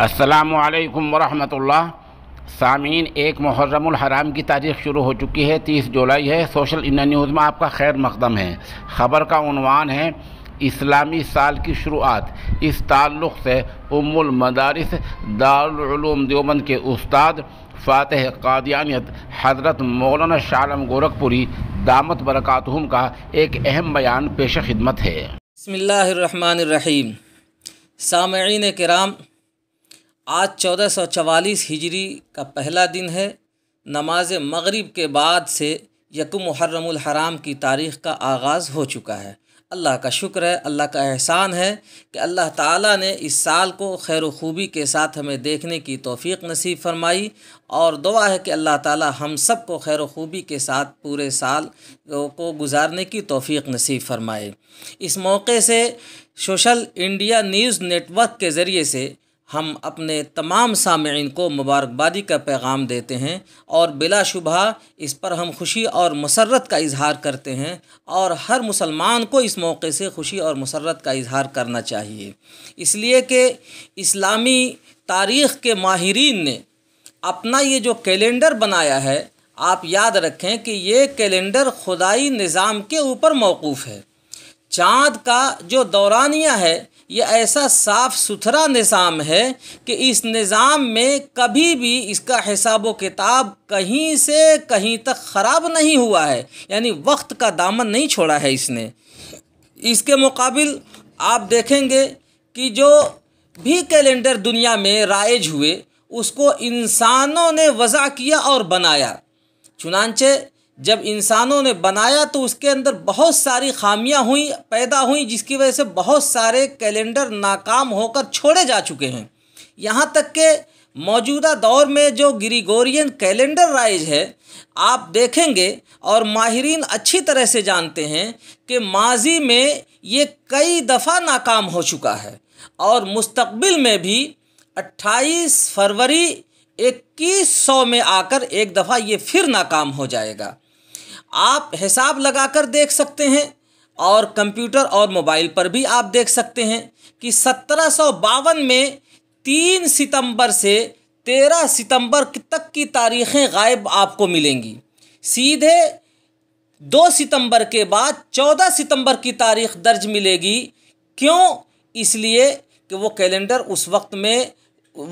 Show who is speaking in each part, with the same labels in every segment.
Speaker 1: असलकम वरहमतुल्ला सामीन एक मुहर्रम हराम की तारीख शुरू हो चुकी है तीस जुलाई है सोशल इंडिया न्यूज़ में आपका खैर मकदम है ख़बर का उनवान है इस्लामी साल की शुरुआत इस ताल्लुक़ से उमुल मदारिस दारूम देवबंद के उस्ताद फ़ातह कादियानियत हज़रत मौलाना शालम गोरखपुरी दामत बरक़ातहम का एक अहम बयान पेश खिदमत है बसमीम सामीन कराम आज चौदह सौ चवालीस हिजरी का पहला दिन है नमाज मगरिब के बाद से यकुम मुहर्रमुल हराम की तारीख़ का आगाज़ हो चुका है अल्लाह का शुक्र है अल्लाह का एहसान है कि अल्लाह ताला ने इस साल को खैर खूबी के साथ हमें देखने की तोफ़ी नसीब फरमाई और दुआ है कि अल्लाह ताला हम सब को खैर खूबी के साथ पूरे साल को गुजारने की तोफ़ी नसीब फरमाए इस मौके से सोशल इंडिया न्यूज़ नेटवर्क के ज़रिए से हम अपने तमाम सामीन को मुबारकबादी का पैगाम देते हैं और बिलाशुबा इस पर हम खुशी और मसरत का इजहार करते हैं और हर मुसलमान को इस मौके से खुशी और मसरत का इजहार करना चाहिए इसलिए कि इस्लामी तारीख़ के माहरीन ने अपना ये जो कैलेंडर बनाया है आप याद रखें कि ये कैलेंडर खुदाई निज़ाम के ऊपर मौकूफ़ है चाँद का जो दौरानिया है ये ऐसा साफ सुथरा निज़ाम है कि इस निज़ाम में कभी भी इसका हिसाब व किताब कहीं से कहीं तक ख़राब नहीं हुआ है यानी वक्त का दामन नहीं छोड़ा है इसने इसके मुकाबिल आप देखेंगे कि जो भी कैलेंडर दुनिया में राइज हुए उसको इंसानों ने वज़ा किया और बनाया चुनानचे जब इंसानों ने बनाया तो उसके अंदर बहुत सारी खामियां हुई पैदा हुई जिसकी वजह से बहुत सारे कैलेंडर नाकाम होकर छोड़े जा चुके हैं यहाँ तक के मौजूदा दौर में जो ग्रीगोरियन कैलेंडर राइज है आप देखेंगे और माहरीन अच्छी तरह से जानते हैं कि माजी में ये कई दफ़ा नाकाम हो चुका है और मुस्तबिल में भी 28 फरवरी इक्कीस सौ में आकर एक दफ़ा ये फिर नाकाम हो जाएगा आप हिसाब लगा कर देख सकते हैं और कंप्यूटर और मोबाइल पर भी आप देख सकते हैं कि सत्रह में तीन सितंबर से तेरह सितंबर तक की तारीखें गायब आपको मिलेंगी सीधे दो सितंबर के बाद चौदह सितंबर की तारीख दर्ज मिलेगी क्यों इसलिए कि वो कैलेंडर उस वक्त में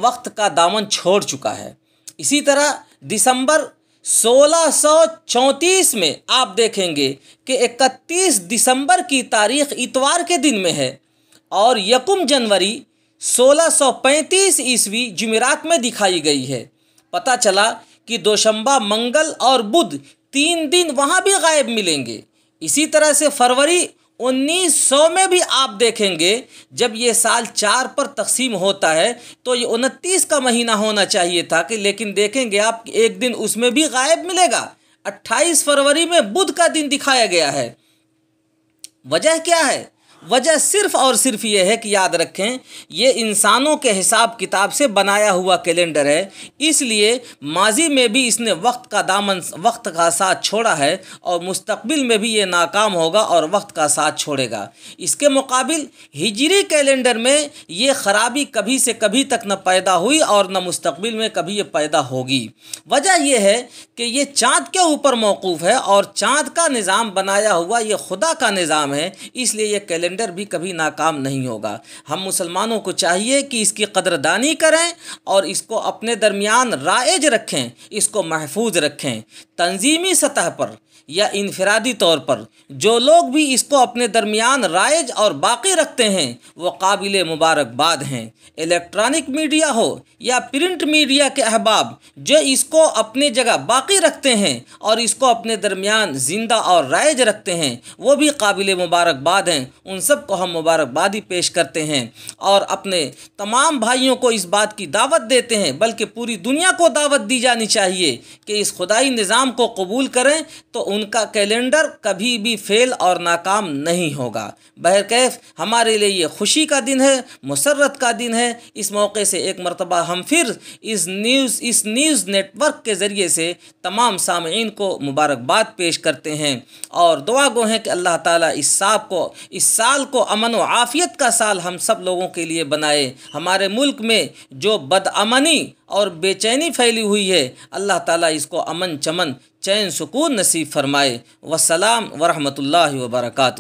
Speaker 1: वक्त का दामन छोड़ चुका है इसी तरह दिसंबर 1634 में आप देखेंगे कि 31 दिसंबर की तारीख इतवार के दिन में है और यकुम जनवरी 1635 ईस्वी जमेरात में दिखाई गई है पता चला कि दोशंबा मंगल और बुध तीन दिन वहाँ भी गायब मिलेंगे इसी तरह से फरवरी उन्नीस सौ में भी आप देखेंगे जब ये साल चार पर तकसीम होता है तो ये उनतीस का महीना होना चाहिए था कि लेकिन देखेंगे आप एक दिन उसमें भी गायब मिलेगा अट्ठाईस फरवरी में बुध का दिन दिखाया गया है वजह क्या है वजह सिर्फ और सिर्फ ये है कि याद रखें ये इंसानों के हिसाब किताब से बनाया हुआ कैलेंडर है इसलिए माजी में भी इसने वक्त का दामन वक्त का साथ छोड़ा है और मुस्तबिल में भी ये नाकाम होगा और वक्त का साथ छोड़ेगा इसके मुकाबिल हिजरी कैलेंडर में ये ख़राबी कभी से कभी तक न पैदा हुई और न मुस्तबिल में कभी ये पैदा होगी वजह यह है कि ये चाँद के ऊपर मौकूफ़ है और चाँद का निज़ाम बनाया हुआ ये खुदा का निज़ाम है इसलिए यह कैलेंडर टेंडर भी कभी नाकाम नहीं होगा हम मुसलमानों को चाहिए कि इसकी कदरदानी करें और इसको अपने दरमियान राइज रखें इसको महफूज रखें तंजीमी सतह पर या इनफरादी तौर पर जो लोग भी इसको अपने दरमियान राइज और बाकी रखते हैं वो काबिल मुबारकबाद हैं इलेक्ट्रॉनिक मीडिया हो या प्रिंट मीडिया के अहबाब जो इसको अपने जगह बाकी रखते हैं और इसको अपने दरमियान ज़िंदा और राइज रखते हैं वो भी काबिल मुबारकबाद हैं उन सबको हम मुबारकबादी पेश करते हैं और अपने तमाम भाइयों को इस बात की दावत देते हैं बल्कि पूरी दुनिया को दावत दी जानी चाहिए कि इस खुदाई निज़ाम को कबूल करें तो उनका कैलेंडर कभी भी फेल और नाकाम नहीं होगा बहरकैफ हमारे लिए ये खुशी का दिन है मसरत का दिन है इस मौके से एक मरतबा हम फिर इस न्यूज़ इस न्यूज़ नेटवर्क के ज़रिए से तमाम सामीन को मुबारकबाद पेश करते हैं और दुआ गो हैं कि अल्लाह ताला इस साहब को इस साहब साल को अमन व आफ़ियत का साल हम सब लोगों के लिए बनाए हमारे मुल्क में जो बदअमनी और बेचैनी फैली हुई है अल्लाह ताला इसको अमन चमन चैन सुकून नसीब फरमाए वसलाम वरहमल वर्का